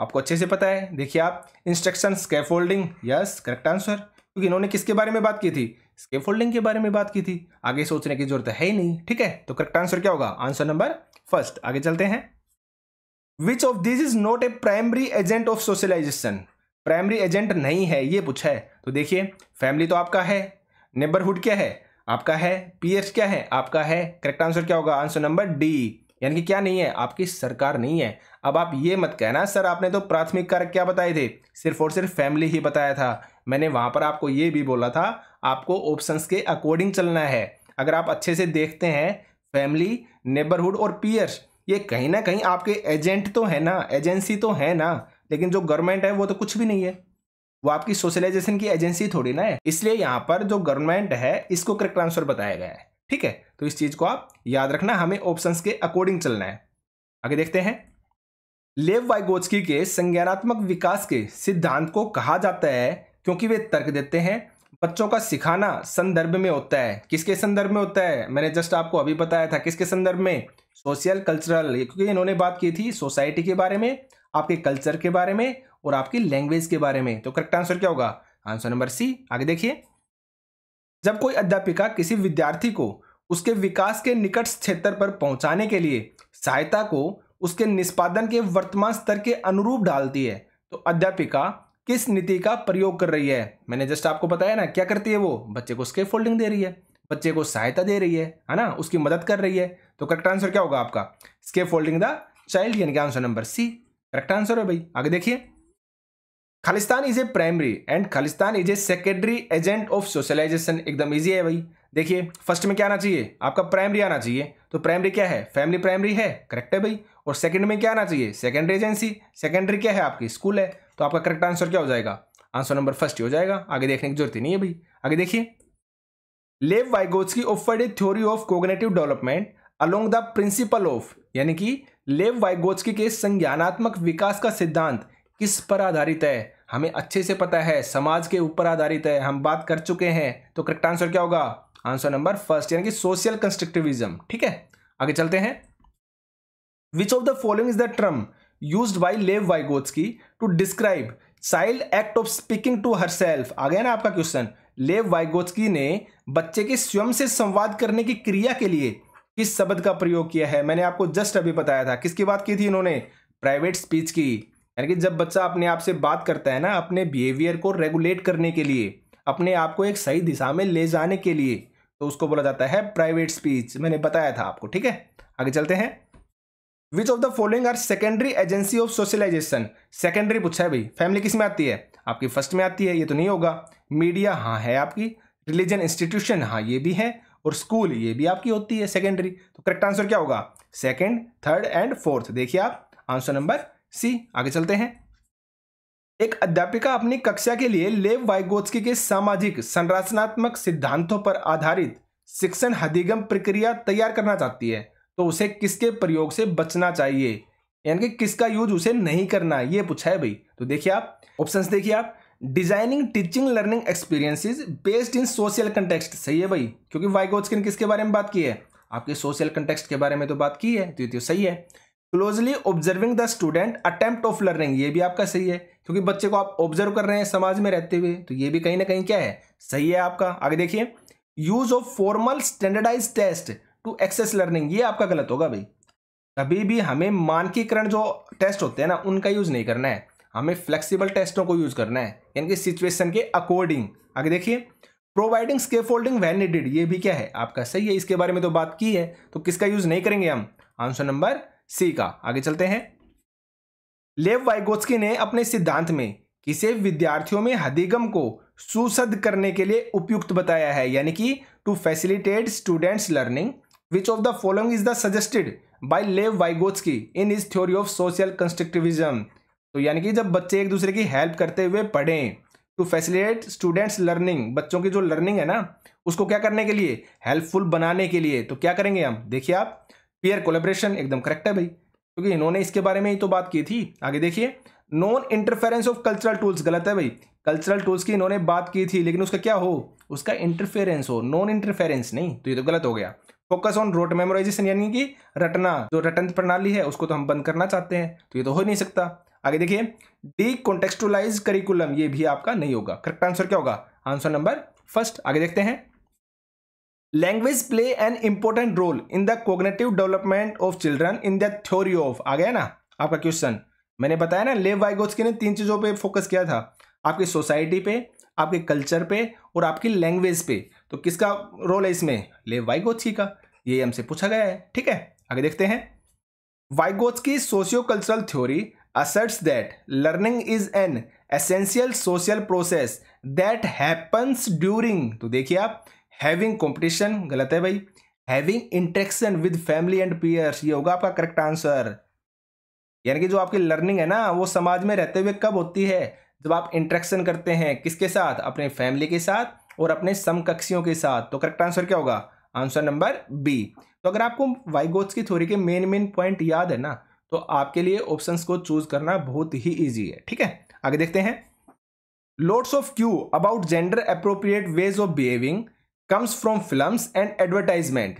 आपको अच्छे से पता है देखिए आप instruction scaffolding yes correct answer क्योंकि इन्होंने किसके बारे में बात की थी स्केफोल्डिंग के बारे में बात की थी आगे सोचने की जरूरत है ही नहीं ठीक है तो करेक्ट आंसर क्या होगा आंसर नंबर फर्स्ट आगे चलते हैं which of this is not a primary agent of socialisation primary agent नहीं है ये पूछा है तो देखिए फैमिली तो आपका है नेबरहुड क्या है आपका है पीएस क्या है आपका है करेक्ट आंसर क्या होगा आंसर नंबर डी यानी कि क्या नहीं है आपकी सरकार नहीं है अब आप ये मत कहना सर आपने तो प्राथमिक कार्य क्या बताए थे सिर्फ और सिर्फ फैमिली ही बताया था मैंने वहाँ पर आपको ये भी बोला था आपको ऑप्शंस के अकॉर्डिंग चलना है अगर आप अच्छे से देखते हैं फैमिली नेबरहुड और पीयर्स ये कहीं ना कहीं आपके एजेंट तो है ना एजेंसी तो है ना लेकिन जो गवर्नमेंट है वो तो कुछ भी नहीं है वो आपकी सोशलाइजेशन की एजेंसी थोड़ी ना है इसलिए यहाँ पर जो गवर्नमेंट है इसको करेक्ट आंसर बताया गया है ठीक है तो इस चीज़ को आप याद रखना हमें ऑप्शन के अकॉर्डिंग चलना है आगे देखते हैं लेव वाइगोचकी के संज्ञानात्मक विकास के सिद्धांत को कहा जाता है क्योंकि वे तर्क देते हैं बच्चों का सिखाना संदर्भ में होता है किसके संदर्भ में होता है मैंने जस्ट आपको अभी बताया था किसके संदर्भ में सोशल कल्चरल क्योंकि इन्होंने बात की थी सोसाइटी के बारे में आपके कल्चर के बारे में और आपकी लैंग्वेज के बारे में तो करेक्ट आंसर क्या होगा आंसर नंबर सी आगे देखिए जब कोई अध्यापिका किसी विद्यार्थी को उसके विकास के निकट क्षेत्र पर पहुंचाने के लिए सहायता को उसके निष्पादन के वर्तमान स्तर के अनुरूप डालती है तो अध्यापिका किस नीति का प्रयोग कर रही है मैंने जस्ट आपको बताया ना क्या करती है वो बच्चे को स्केप फोल्डिंग दे रही है बच्चे को सहायता दे रही है है ना उसकी मदद कर रही है तो करेक्ट आंसर क्या होगा आपका स्केप फोल्डिंग द चाइल्ड यानी कि answer number C correct answer है भाई आगे देखिए खालिस्तान इज ए प्राइमरी एंड खालिस्तान is a secondary agent of socialisation एकदम ईजी है भाई देखिए फर्स्ट में क्या आना चाहिए आपका प्राइमरी आना चाहिए तो प्राइमरी क्या है फैमिली प्राइमरी है करेक्ट है भाई और सेकंड में क्या आना चाहिए सेकेंडरी एजेंसी सेकेंडरी क्या है आपकी स्कूल है तो आपका करेक्ट आंसर क्या हो जाएगा आंसर नंबर फर्स्ट ही हो जाएगा आगे देखने की जरूरत ही नहीं है भाई आगे देखिए Lev Vygotsky offered a theory of cognitive development along the principle of यानी कि लेव वाइगोत्सकी के संज्ञानात्मक विकास का सिद्धांत किस पर आधारित है हमें अच्छे से पता है समाज के ऊपर आधारित है हम बात कर चुके हैं तो करेक्ट आंसर क्या होगा आंसर नंबर फर्स्ट यानी कि सोशल कंस्ट्रक्टिविज्म ठीक है आगे चलते हैं which of the following is the term use by Lev की to describe child act of speaking to herself आ गया ना आपका क्वेश्चन लेव वाइगोत्सकी ने बच्चे के स्वयं से संवाद करने की क्रिया के लिए किस शब्द का प्रयोग किया है मैंने आपको जस्ट अभी बताया था किसकी बात की थी इन्होंने प्राइवेट स्पीच की यानी कि जब बच्चा अपने आप से बात करता है ना अपने बिहेवियर को रेगुलेट करने के लिए अपने आप को एक सही दिशा में ले जाने के लिए तो उसको बोला जाता है प्राइवेट स्पीच मैंने बताया था आपको ठीक है आगे चलते हैं which of the following are secondary agency of socialization secondary पूछा है भाई फैमिली किस में आती है आपकी फर्स्ट में आती है ये तो नहीं होगा मीडिया हाँ है आपकी रिलीजन इंस्टीट्यूशन हाँ ये भी है और स्कूल ये भी आपकी होती है सेकेंडरी तो करेक्ट आंसर क्या होगा सेकेंड थर्ड एंड फोर्थ देखिए आप आंसर नंबर सी आगे चलते हैं एक अध्यापिका अपनी कक्षा के लिए लेव वाइगोत्स्की के सामाजिक संरचनात्मक सिद्धांतों पर आधारित शिक्षण अधिगम प्रक्रिया तैयार करना चाहती है तो उसे किसके प्रयोग से बचना चाहिए यानी कि किसका यूज उसे नहीं करना ये पूछा है भाई तो देखिए आप ऑप्शन देखिए आप designing teaching learning experiences based in social context सही है भाई क्योंकि वाइगोत्स्की ने किसके बारे में बात की है आपके सोशल कंटेक्स्ट के बारे में तो बात की है तो ये तो सही है closely observing the student attempt of learning ये भी आपका सही है क्योंकि बच्चे को आप ऑब्जर्व कर रहे हैं समाज में रहते हुए तो ये भी कहीं ना कहीं क्या है सही है आपका आगे देखिए use of formal standardize test to access learning ये आपका गलत होगा भाई कभी भी हमें मानकीकरण जो टेस्ट होते हैं ना उनका यूज नहीं करना है हमें फ्लेक्सिबल टेस्टों को यूज करना है यानी कि सिचुएशन के अकॉर्डिंग आगे देखिए प्रोवाइडिंग स्के फोल्डिंग वैनिडिड ये भी क्या है आपका सही है इसके बारे में तो बात की है तो किसका यूज नहीं करेंगे हम आंसर नंबर सी का आगे चलते हैं लेव वाइगोस्की ने अपने सिद्धांत में किसे विद्यार्थियों में हदिगम को सुसद करने के लिए उपयुक्त बताया है यानी कि to facilitate students learning which of the following is the suggested by Lev Vygotsky in is theory of social constructivism तो यानी कि जब बच्चे एक दूसरे की हेल्प करते हुए पढ़ें टू फैसिलिटेट स्टूडेंट्स लर्निंग बच्चों की जो लर्निंग है ना उसको क्या करने के लिए हेल्पफुल बनाने के लिए तो क्या करेंगे हम देखिए आप पीयर कोलेब्रेशन एकदम करेक्ट है भाई क्योंकि इन्होंने इसके बारे में ही तो बात की थी आगे देखिए non interference of cultural tools गलत है भाई कल्चरल टूल्स की इन्होंने बात की थी लेकिन उसका क्या हो उसका इंटरफेरेंस हो नॉन इंटरफेरेंस नहीं तो ये तो गलत हो गया फोकस ऑन रोट मेमोराइजेशन यानी कि रटना जो रटन प्रणाली है उसको तो हम बंद करना चाहते हैं तो ये तो हो ही नहीं सकता आगे देखिए डी कॉन्टेक्सटुलाइज करिकुलम ये भी आपका नहीं होगा करेक्ट आंसर क्या होगा आंसर नंबर फर्स्ट आगे देखते हैं language play an important role in the cognitive development of children in the theory of आ गया ना आपका क्वेश्चन मैंने बताया ना लेव वाइगोस्की ने तीन चीज़ों पे फोकस किया था आपकी सोसाइटी पे आपके कल्चर पे और आपकी लैंग्वेज पे तो किसका रोल है इसमें लेव वाइगोस्की का ये हमसे पूछा गया है ठीक है आगे देखते हैं की socio cultural theory asserts that learning is an essential social process that happens during तो देखिए आप हैविंग कॉम्पिटिशन गलत है भाई having interaction with family and peers ये होगा आपका करेक्ट आंसर यानी कि जो आपकी लर्निंग है ना वो समाज में रहते हुए कब होती है जब आप इंट्रेक्शन करते हैं किसके साथ अपने फैमिली के साथ और अपने समकक्षियों के साथ तो करेक्ट आंसर क्या होगा आंसर नंबर बी तो अगर आपको वाइगोट्स की थ्योरी के मेन मेन पॉइंट याद है ना तो आपके लिए ऑप्शंस को चूज करना बहुत ही इजी है ठीक है आगे देखते हैं loads of cue about gender appropriate ways of behaving comes from films and advertisement.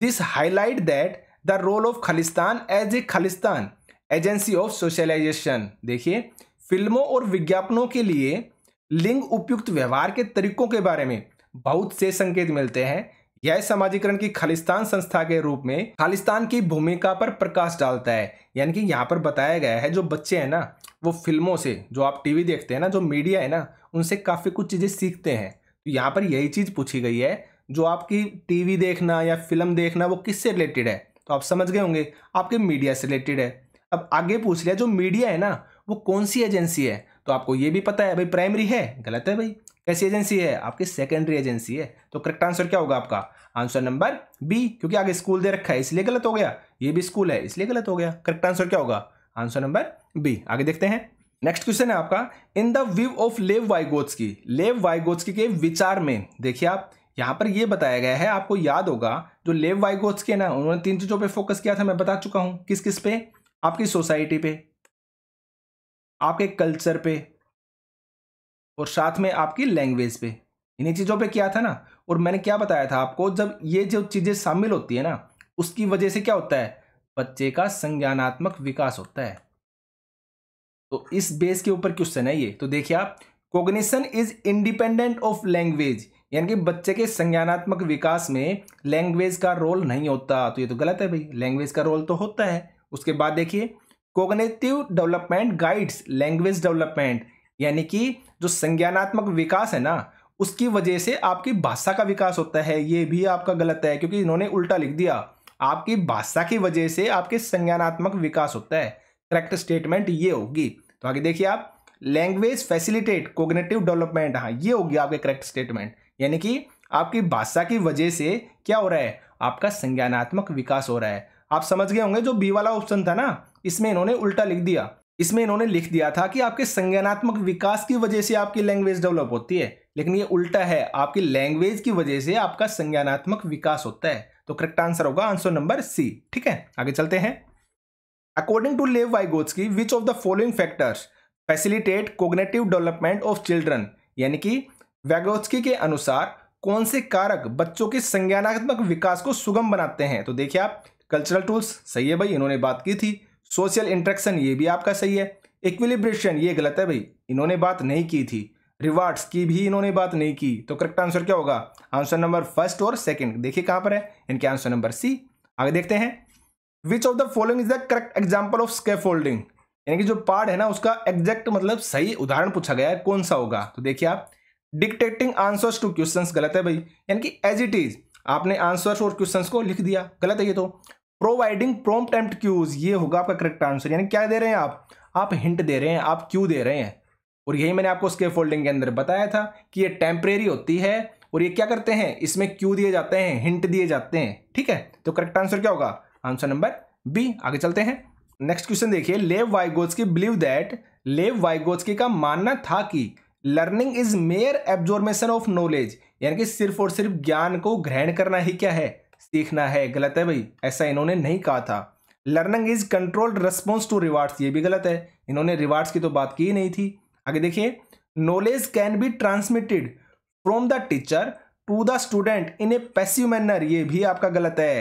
This highlight that the role of खालिस्तान एज ए खालिस्तान एजेंसी ऑफ सोशलाइजेशन देखिए फिल्मों और विज्ञापनों के लिए लिंग उपयुक्त व्यवहार के तरीकों के बारे में बहुत से संकेत मिलते हैं यह समाजीकरण की खालिस्तान संस्था के रूप में खालिस्तान की भूमिका पर प्रकाश डालता है यानी कि यहाँ पर बताया गया है जो बच्चे हैं ना वो फिल्मों से जो आप टीवी देखते हैं ना जो मीडिया है ना उनसे काफ़ी कुछ चीज़ें सीखते हैं तो यहाँ पर यही चीज़ पूछी गई है जो आपकी टीवी देखना या फिल्म देखना वो किससे रिलेटेड है तो आप समझ गए होंगे आपके मीडिया से रिलेटेड है अब आगे पूछ लिया जो मीडिया है ना वो कौन सी एजेंसी है तो आपको ये भी पता है भाई प्राइमरी है गलत है भाई कैसी एजेंसी है आपकी सेकेंडरी एजेंसी है तो करेक्ट आंसर क्या होगा आपका आंसर नंबर बी क्योंकि आगे स्कूल दे रखा है इसलिए गलत हो गया ये भी स्कूल है इसलिए गलत हो गया करेक्ट आंसर क्या होगा आंसर नंबर बी आगे देखते हैं नेक्स्ट क्वेश्चन है आपका इन द व्यू ऑफ लेव की लेव वाइगोट्स के विचार में देखिए आप यहाँ पर यह बताया गया है आपको याद होगा जो लेव वाइगोट्स के ना उन्होंने तीन चीज़ों पे फोकस किया था मैं बता चुका हूं किस किस पे आपकी सोसाइटी पे आपके कल्चर पे और साथ में आपकी लैंग्वेज पे इन्हीं चीज़ों पर किया था ना और मैंने क्या बताया था आपको जब ये जो चीज़ें शामिल होती है ना उसकी वजह से क्या होता है बच्चे का संज्ञानात्मक विकास होता है तो इस बेस के ऊपर क्वेश्चन है ये तो देखिए आप cognition is independent of language यानी कि बच्चे के संज्ञानात्मक विकास में लैंग्वेज का रोल नहीं होता तो ये तो गलत है भाई लैंग्वेज का रोल तो होता है उसके बाद देखिए cognitive development guides language development यानी कि जो संज्ञानात्मक विकास है ना उसकी वजह से आपकी भाषा का विकास होता है ये भी आपका गलत है क्योंकि इन्होंने उल्टा लिख दिया आपकी भाषा की वजह से आपके संज्ञानात्मक विकास होता है करेक्ट स्टेटमेंट ये होगी तो आगे देखिए आप लैंग्वेज फैसिलिटेट कोग्नेटिव डेवलपमेंट हाँ ये होगी आपके करेक्ट स्टेटमेंट यानी कि आपकी भाषा की वजह से क्या हो रहा है आपका संज्ञानात्मक विकास हो रहा है आप समझ गए होंगे जो बी वाला ऑप्शन था ना इसमें इन्होंने उल्टा लिख दिया इसमें इन्होंने लिख दिया था कि आपके संज्ञानात्मक विकास की वजह से आपकी लैंग्वेज डेवलप होती है लेकिन ये उल्टा है आपकी लैंग्वेज की वजह से आपका संज्ञानात्मक विकास होता है तो करेक्ट आंसर होगा आंसर नंबर सी ठीक है आगे चलते हैं According to Lev की which of the following factors facilitate cognitive development of children यानी कि वैगोत्स्की के अनुसार कौन से कारक बच्चों के संज्ञानात्मक विकास को सुगम बनाते हैं तो देखिए आप कल्चरल टूल्स सही है भाई इन्होंने बात की थी सोशल इंट्रैक्शन ये भी आपका सही है इक्विलिब्रेशन ये गलत है भाई इन्होंने बात नहीं की थी रिवार्ड्स की भी इन्होंने बात नहीं की तो करेक्ट आंसर क्या होगा आंसर नंबर फर्स्ट और सेकेंड देखिए कहाँ पर है इनके आंसर नंबर सी आगे देखते हैं which of the following is the correct example of folding यानी कि जो पार्ट है ना उसका एग्जैक्ट मतलब सही उदाहरण पूछा गया है कौन सा होगा तो देखिए आप डिक्टेटिंग आंसर्स टू क्वेश्चंस गलत है भाई यानी कि एज इट इज आपने आंसर्स और क्वेश्चंस को लिख दिया गलत है ये तो प्रोवाइडिंग प्रोम्प्ट एम्प्ट क्यूज ये होगा आपका करेक्ट आंसर यानी क्या दे रहे हैं आप आप हिंट दे रहे हैं आप क्यू दे रहे हैं और यही मैंने आपको स्के फोल्डिंग के अंदर बताया था कि ये टेम्परेरी होती है और ये क्या करते हैं इसमें क्यू दिए जाते हैं हिंट दिए जाते हैं ठीक है तो करेक्ट आंसर क्या होगा आंसर नंबर बी आगे चलते हैं नेक्स्ट क्वेश्चन देखिए Lev Vygotsky believe that Lev Vygotsky का मानना था कि learning is mere absorption of knowledge यानी कि सिर्फ और सिर्फ ज्ञान को ग्रहण करना ही क्या है सीखना है गलत है भाई ऐसा इन्होंने नहीं कहा था learning is controlled response to rewards ये भी गलत है इन्होंने रिवार्ड्स की तो बात की ही नहीं थी आगे देखिए knowledge can be transmitted from the teacher to the student in a passive manner ये भी आपका गलत है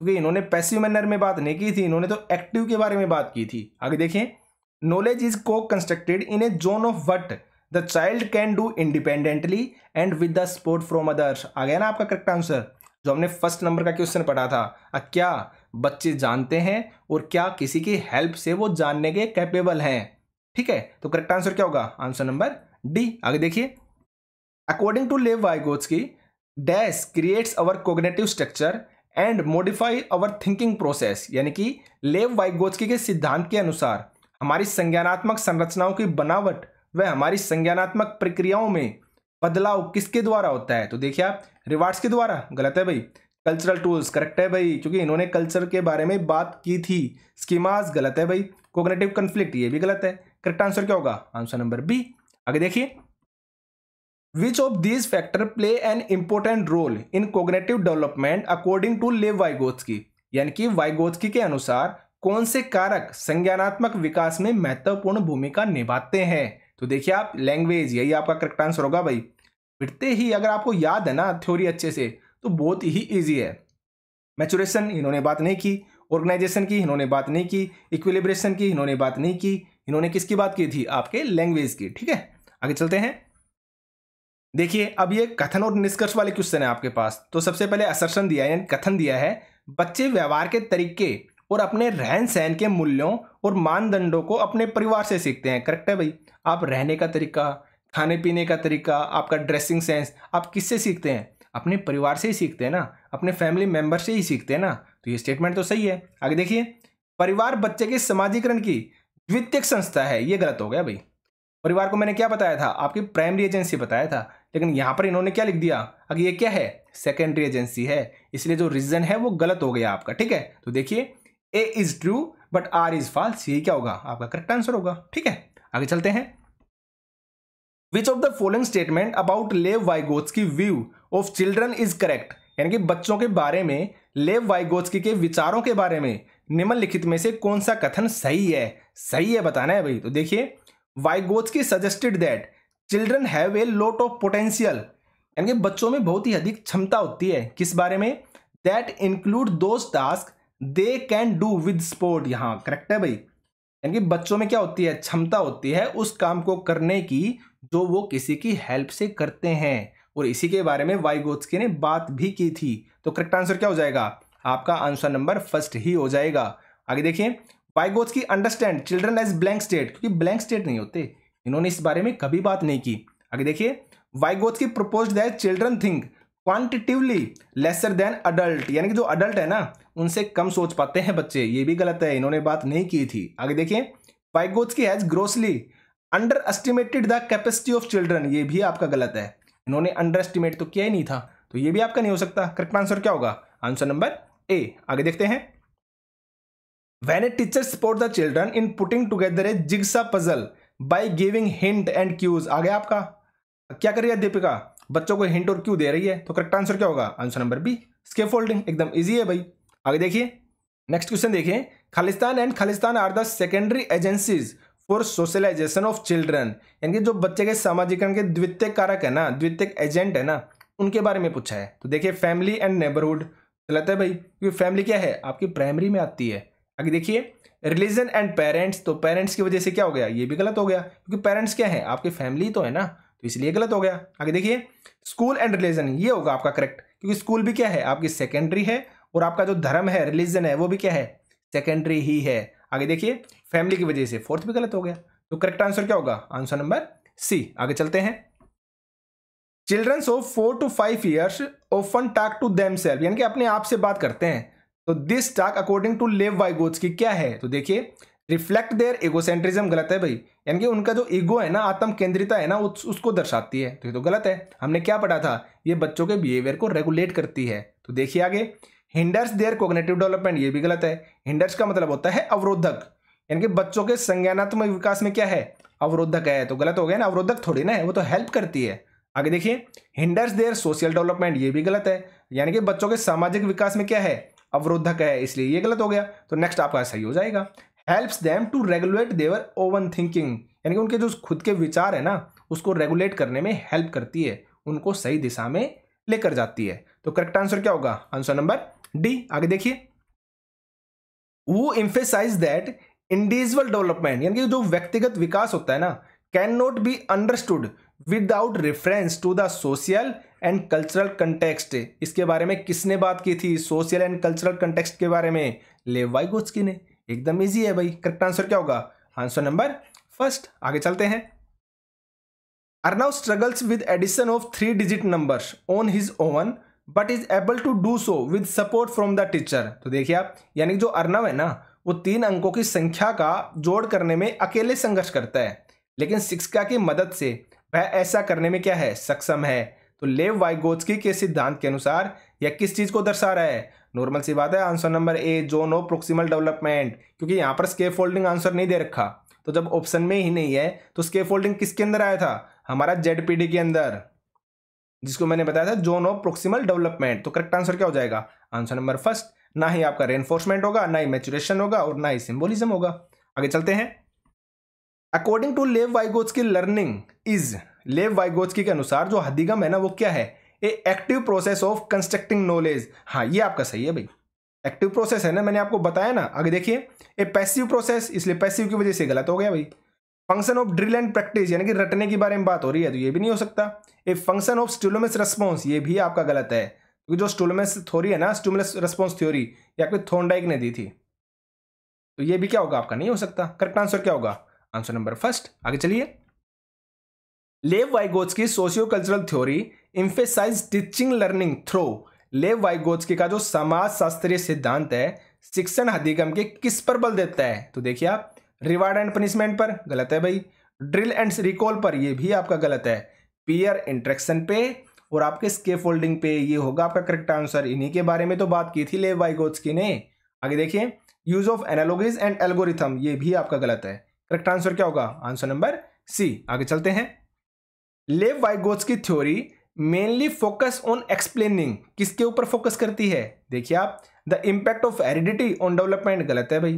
क्योंकि इन्होंने पैसिव मैनर में बात नहीं की थी इन्होंने तो एक्टिव के बारे में बात की थी आगे देखिए knowledge is co constructed in a zone of what the child can do independently and with the support from others आ गया ना आपका करेक्ट आंसर जो हमने फर्स्ट नंबर का क्वेश्चन पढ़ा था आ क्या बच्चे जानते हैं और क्या किसी की हेल्प से वो जानने के कैपेबल हैं ठीक है तो करेक्ट आंसर क्या होगा आंसर नंबर डी आगे देखिए अकॉर्डिंग टू लेव वाइगोट्स की dash creates our cognitive structure and modify our thinking process यानी कि लेव वाइगोत्स्की के सिद्धांत के अनुसार हमारी संज्ञानात्मक संरचनाओं की बनावट व हमारी संज्ञानात्मक प्रक्रियाओं में बदलाव किसके द्वारा होता है तो देखिए आप रिवार्ड्स के द्वारा गलत है भाई कल्चरल टूल्स करेक्ट है भाई क्योंकि इन्होंने कल्चर के बारे में बात की थी स्कीमाज गलत है भाई कोग्नेटिव कन्फ्लिक्ट ये भी गलत है करेक्ट आंसर क्या होगा आंसर नंबर बी आगे देखिए which of these factor play an important role in cognitive development according to Lev Vygotsky यानी कि वाइगोत्सकी के अनुसार कौन से कारक संज्ञानात्मक विकास में महत्वपूर्ण भूमिका निभाते हैं तो देखिए आप लैंग्वेज यही आपका करेक्ट आंसर होगा भाई बिटते ही अगर आपको याद है ना थ्योरी अच्छे से तो बहुत ही ईजी है मैचुरेशन इन्होंने बात नहीं की ऑर्गेनाइजेशन की इन्होंने बात नहीं की इक्विलिब्रेशन की इन्होंने बात नहीं की इन्होंने किसकी बात की थी आपके लैंग्वेज की ठीक है आगे चलते हैं देखिए अब ये कथन और निष्कर्ष वाले क्वेश्चन है आपके पास तो सबसे पहले असर्शन दिया है कथन दिया है बच्चे व्यवहार के तरीके और अपने रहन सहन के मूल्यों और मानदंडों को अपने परिवार से सीखते हैं करेक्ट है भाई आप रहने का तरीका खाने पीने का तरीका आपका ड्रेसिंग सेंस आप किससे सीखते हैं अपने परिवार से ही सीखते हैं ना अपने फैमिली मेम्बर से ही सीखते हैं ना तो ये स्टेटमेंट तो सही है आगे देखिए परिवार बच्चे के समाजीकरण की द्वितीय संस्था है ये गलत हो गया भाई परिवार को मैंने क्या बताया था आपकी प्राइमरी एजेंसी बताया था लेकिन यहाँ पर इन्होंने क्या लिख दिया अगर ये क्या है सेकेंडरी एजेंसी है इसलिए जो रीजन है वो गलत हो गया आपका ठीक है तो देखिए A is true but R is false ये क्या होगा आपका करेक्ट आंसर होगा ठीक है आगे चलते हैं which of the following statement about Lev की view of children is correct यानी कि बच्चों के बारे में लेव वाइगोत्सकी के विचारों के बारे में निम्नलिखित में से कौन सा कथन सही है सही है बताना है भाई तो देखिए Vygotsky suggested that children have a lot of potential यानी कि बच्चों में बहुत ही अधिक क्षमता होती है किस बारे में that include those task they can do with support यहाँ करेक्ट है भाई यानी कि बच्चों में क्या होती है क्षमता होती है उस काम को करने की जो वो किसी की हेल्प से करते हैं और इसी के बारे में वाइगोत्सकी ने बात भी की थी तो करेक्ट आंसर क्या हो जाएगा आपका आंसर नंबर फर्स्ट ही हो जाएगा आगे देखिए की understand children as blank state क्योंकि ब्लैंक स्टेट नहीं होते इन्होंने इस बारे में कभी बात नहीं की आगे देखिए वाइगोथ की propose that children think quantitatively lesser than adult यानी कि जो अडल्ट है ना उनसे कम सोच पाते हैं बच्चे ये भी गलत है इन्होंने बात नहीं की थी आगे देखिए वाइगोथ की has grossly underestimated the capacity of children ये भी आपका गलत है इन्होंने अंडर एस्टिमेट तो किया ही नहीं था तो ये भी आपका नहीं हो सकता करेक्ट आंसर क्या होगा आंसर नंबर ए आगे देखते हैं when a teacher support the children in putting together a jigsaw puzzle by giving hint and cues आ गया आपका क्या कर रही है दीपिका बच्चों को हिंट और क्यू दे रही है तो करेक्ट आंसर क्या होगा आंसर नंबर बी स्के एकदम ईजी है भाई आगे देखिए नेक्स्ट क्वेश्चन देखिए खालिस्तान एंड खालिस्तान are the secondary agencies for socialization of children यानी कि जो बच्चे के सामाजिकरण के द्वितीय कारक है ना द्वितीय एजेंट है ना उनके बारे में पूछा है तो देखिए फैमिली एंड नेबरहुड चलाते हैं भाई क्योंकि फैमिली क्या है आपकी प्राइमरी में आती है आगे देखिए रिलीजन एंड पेरेंट्स तो पेरेंट्स की वजह से क्या हो गया ये भी गलत हो गया क्योंकि पेरेंट्स क्या है आपकी फैमिली तो है ना तो इसलिए गलत हो गया आगे देखिए स्कूल एंड रिलीजन ये होगा आपका करेक्ट क्योंकि स्कूल भी क्या है आपकी सेकेंडरी है और आपका जो धर्म है रिलीजन है वो भी क्या है सेकेंडरी ही है आगे देखिए फैमिली की वजह से फोर्थ भी गलत हो गया तो करेक्ट आंसर क्या होगा आंसर नंबर सी आगे चलते हैं childrens of four to five years often talk to themself यानी कि अपने आप से बात करते हैं तो this torque according to Lev Vygotsky की क्या है तो देखिए रिफ्लेक्ट देयर इगोसेंट्रिज्म गलत है भाई यानी कि उनका जो ईगो है ना आत्म केंद्रिता है ना उस, उसको दर्शाती है तो ये तो गलत है हमने क्या पढ़ा था ये बच्चों के बिहेवियर को रेगुलेट करती है तो देखिए आगे हिंडर्स देयर कोग्नेटिव डेवलपमेंट ये भी गलत है हिंडर्स का मतलब होता है अवरोधक यानी कि बच्चों के संज्ञानात्मक विकास में क्या है अवरोधक है तो गलत हो गया ना अवरोधक थोड़ी ना है वो तो हेल्प करती है आगे देखिए हिंडर्स देयर सोशल डेवलपमेंट ये भी गलत है यानी कि बच्चों के सामाजिक विकास में क्या है अवरोधक है इसलिए ये गलत हो गया तो नेक्स्ट आपका सही हो जाएगा helps them to regulate their own thinking यानी कि उनके जो खुद के विचार है ना उसको रेगुलेट करने में हेल्प करती है उनको सही दिशा में लेकर जाती है तो करेक्ट आंसर क्या होगा आंसर नंबर डी आगे देखिए वो इम्फेसाइज दैट इंडिविजुअल डेवलपमेंट यानी कि जो व्यक्तिगत विकास होता है ना can not be understood without reference to the social and cultural context इसके बारे में किसने बात की थी सोशल एंड कल्चरल कंटेक्स्ट के बारे में लेवाई गोचकी ने एकदम इजी है भाई करेक्ट आंसर क्या होगा आंसर नंबर फर्स्ट आगे चलते हैं Arnav struggles with addition of three digit number on his own but is able to do so with support from the teacher तो देखिए आप यानी जो अर्नव है ना वो तीन अंकों की संख्या का जोड़ करने में अकेले संघर्ष करता है लेकिन शिक्षिका की मदद से वह ऐसा करने में क्या है सक्षम है तो लेव वाइगोत्सकी के सिद्धांत के अनुसार यह किस चीज को दर्शा रहा है नॉर्मल सी बात है answer number A zone of proximal development क्योंकि यहाँ पर स्केप फोल्डिंग आंसर नहीं दे रखा तो जब ऑप्शन में ही नहीं है तो स्केप फोल्डिंग किसके अंदर आया था हमारा जेडपीडी के अंदर जिसको मैंने बताया था जोन ऑफ प्रोक्सिमल डेवलपमेंट तो करेक्ट आंसर क्या हो जाएगा आंसर नंबर फर्स्ट ना ही आपका रेनफोर्समेंट होगा ना ही मेचुरेशन होगा और ना ही सिंबोलिज्म होगा आगे चलते हैं अकॉर्डिंग टू लेव की लर्निंग इज लेव वाइगोज के अनुसार जो हदीगम है ना वो क्या है a active process of constructing knowledge हाँ ये आपका सही है भाई एक्टिव प्रोसेस है ना मैंने आपको बताया ना आगे देखिए ए पैसिव प्रोसेस इसलिए पैसिव की वजह से गलत हो गया भाई function of drill and practice यानी कि रटने के बारे में बात हो रही है तो ये भी नहीं हो सकता a function of stimulus response ये भी आपका गलत है क्योंकि जो स्टूलोमस थ्योरी है ना स्टूमस रेस्पॉन्स थ्योरी ये आपकी थोनडाइक ने दी थी तो ये भी क्या होगा आपका नहीं हो सकता करेक्ट आंसर क्या होगा आंसर नंबर फर्स्ट आगे चलिए लेव वाइगोज की socio cultural theory emphasize teaching learning through Lev Vygotsky का जो समाज शास्त्रीय सिद्धांत है शिक्षण अधिगम के किस पर बल देता है तो देखिए आप रिवार्ड एंड पनिशमेंट पर गलत है भाई ड्रिल एंड रिकॉल पर ये भी आपका गलत है पीयर इंट्रेक्शन पे और आपके स्के फोल्डिंग पे ये होगा आपका करेक्ट आंसर इन्हीं के बारे में तो बात की थी लेव वाइगोत्सकी ने आगे देखिए use of analogies and algorithm ये भी आपका गलत है करेक्ट आंसर क्या होगा आंसर नंबर सी आगे चलते हैं लेव वाइगोट्स की theory mainly focus on explaining किसके ऊपर फोकस करती है देखिए आप the impact of heredity on development गलत है भाई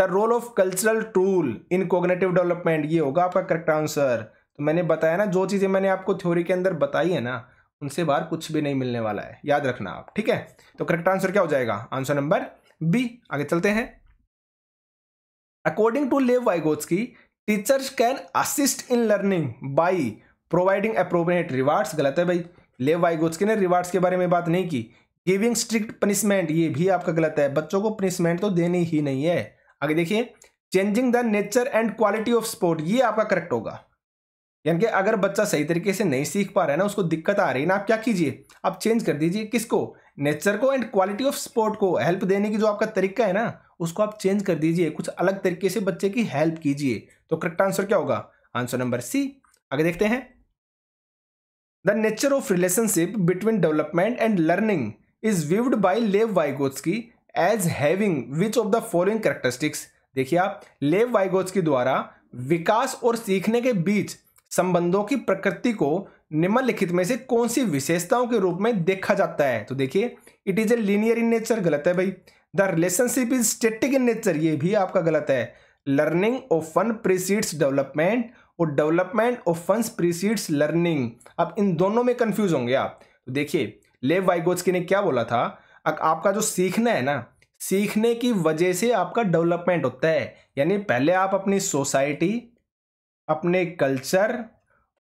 the role of cultural tool in cognitive development ये होगा आपका करेक्ट आंसर तो मैंने बताया ना जो चीज़ें मैंने आपको थ्योरी के अंदर बताई है ना उनसे बाहर कुछ भी नहीं मिलने वाला है याद रखना आप ठीक है तो करेक्ट आंसर क्या हो जाएगा आंसर नंबर बी आगे चलते हैं According to Lev Vygotsky, teachers can assist in learning by providing appropriate rewards गलत है भाई लेव वाइगोत्सकी ने रिवार्ड्स के बारे में बात नहीं की गिविंग स्ट्रिक्ट पनिशमेंट ये भी आपका गलत है बच्चों को पनिशमेंट तो देनी ही नहीं है आगे देखिए changing the nature and quality of support ये आपका करेक्ट होगा यानी कि अगर बच्चा सही तरीके से नहीं सीख पा रहा है ना उसको दिक्कत आ रही है ना आप क्या कीजिए आप चेंज कर दीजिए किसको नेचर को एंड क्वालिटी ऑफ स्पोर्ट को हेल्प देने की जो आपका तरीका है ना उसको आप चेंज कर दीजिए कुछ अलग तरीके से बच्चे की हेल्प कीजिए तो करेक्ट आंसर क्या होगा आंसर नंबर सी आगे देखते हैं the nature of relationship between development and learning is viewed by Lev की as having which of the following characteristics देखिए आप लेव वाइगोत्सकी द्वारा विकास और सीखने के बीच संबंधों की प्रकृति को निम्नलिखित में से कौन सी विशेषताओं के रूप में देखा जाता है तो देखिए it is a linear in nature गलत है भाई the relationship is static in nature ये भी आपका गलत है learning of fun precedes development और development of fun precedes learning अब इन दोनों में कंफ्यूज होंगे आप तो देखिए लेव वाइगोजी ने क्या बोला था आपका जो सीखना है ना सीखने की वजह से आपका डेवलपमेंट होता है यानी पहले आप अपनी सोसाइटी अपने कल्चर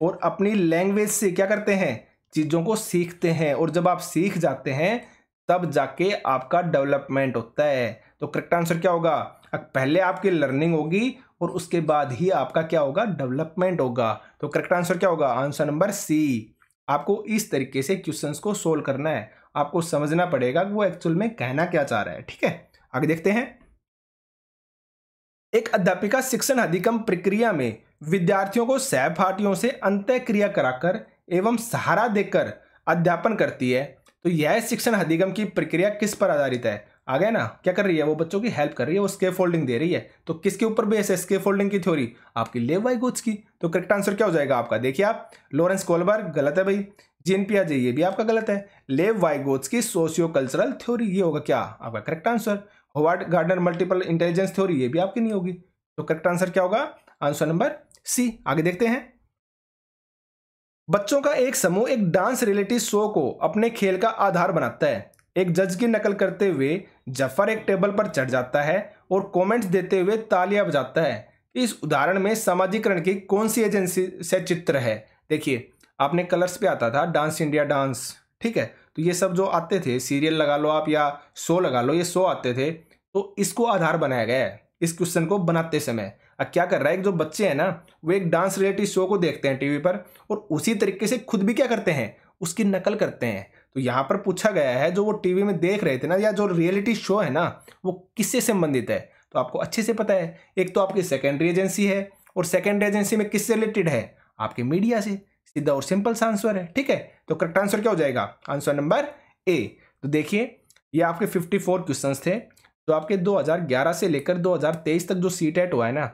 और अपनी लैंग्वेज से क्या करते हैं चीज़ों को सीखते हैं और जब आप सीख जाते हैं तब जाके आपका डेवलपमेंट होता है तो करेक्ट आंसर क्या होगा पहले आपकी लर्निंग होगी और उसके बाद ही आपका क्या होगा डेवलपमेंट होगा तो करेक्ट आंसर क्या होगा आंसर नंबर सी आपको इस तरीके से क्वेश्चंस को सोल्व करना है आपको समझना पड़ेगा कि वो एक्चुअल में कहना क्या चाह रहा है ठीक है आगे देखते हैं एक अध्यापिका शिक्षण अधिकम प्रक्रिया में विद्यार्थियों को सहपाठियों से अंत क्रिया कराकर एवं सहारा देकर अध्यापन करती है तो यह शिक्षण अधिगम की प्रक्रिया किस पर आधारित है आ गया ना क्या कर रही है वो बच्चों की हेल्प कर रही है वो स्के फोल्डिंग दे रही है तो किसके ऊपर बेस है स्के फोल्डिंग की थ्योरी आपकी लेव बाई गुड्स की तो करेक्ट आंसर क्या हो जाएगा आपका देखिए आप लॉरेंस कोलबर्ग गलत है भाई जीन पिया जी ये भी आपका गलत है लेव वाई वाइगोट्स की सोशियो कल्चरल थ्योरी ये होगा क्या आपका correct answer Howard Gardner multiple intelligence theory ये भी आपकी नहीं होगी तो करेक्ट आंसर क्या होगा आंसर नंबर सी आगे देखते हैं बच्चों का एक समूह एक डांस रियलिटी शो को अपने खेल का आधार बनाता है एक जज की नकल करते हुए जफर एक टेबल पर चढ़ जाता है और कमेंट्स देते हुए तालियां बजाता है इस उदाहरण में सामाजिकरण की कौन सी एजेंसी से चित्र है देखिए आपने कलर्स पे आता था डांस इंडिया डांस ठीक है तो ये सब जो आते थे सीरियल लगा लो आप या शो लगा लो ये शो आते थे तो इसको आधार बनाया गया है इस क्वेश्चन को बनाते समय क्या कर रहा है जो बच्चे हैं ना वो एक डांस रियलिटी शो को देखते हैं टीवी पर और उसी तरीके से खुद भी क्या करते हैं उसकी नकल करते हैं तो यहाँ पर पूछा गया है जो वो टीवी में देख रहे थे ना या जो रियलिटी शो है ना वो किससे संबंधित है तो आपको अच्छे से पता है एक तो आपकी सेकेंडरी एजेंसी है और सेकेंडरी एजेंसी में किससे रिलेटेड है आपके मीडिया से सीधा और सिंपल सा आंसर है ठीक है तो करेक्ट आंसर क्या हो जाएगा आंसर नंबर ए तो देखिए ये आपके 54 क्वेश्चंस थे जो तो आपके 2011 से लेकर 2023 तक जो सी टेट हुआ है ना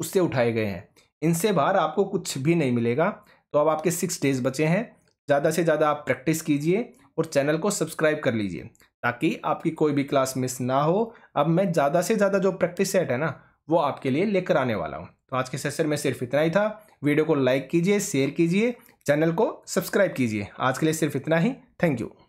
उससे उठाए गए हैं इनसे बाहर आपको कुछ भी नहीं मिलेगा तो अब आपके सिक्स डेज बचे हैं ज़्यादा से ज़्यादा आप प्रैक्टिस कीजिए और चैनल को सब्सक्राइब कर लीजिए ताकि आपकी कोई भी क्लास मिस ना हो अब मैं ज़्यादा से ज़्यादा जो प्रैक्टिस सेट है ना वो आपके लिए लेकर आने वाला हूँ तो आज के सेशन में सिर्फ इतना ही था वीडियो को लाइक कीजिए शेयर कीजिए चैनल को सब्सक्राइब कीजिए आज के लिए सिर्फ इतना ही थैंक यू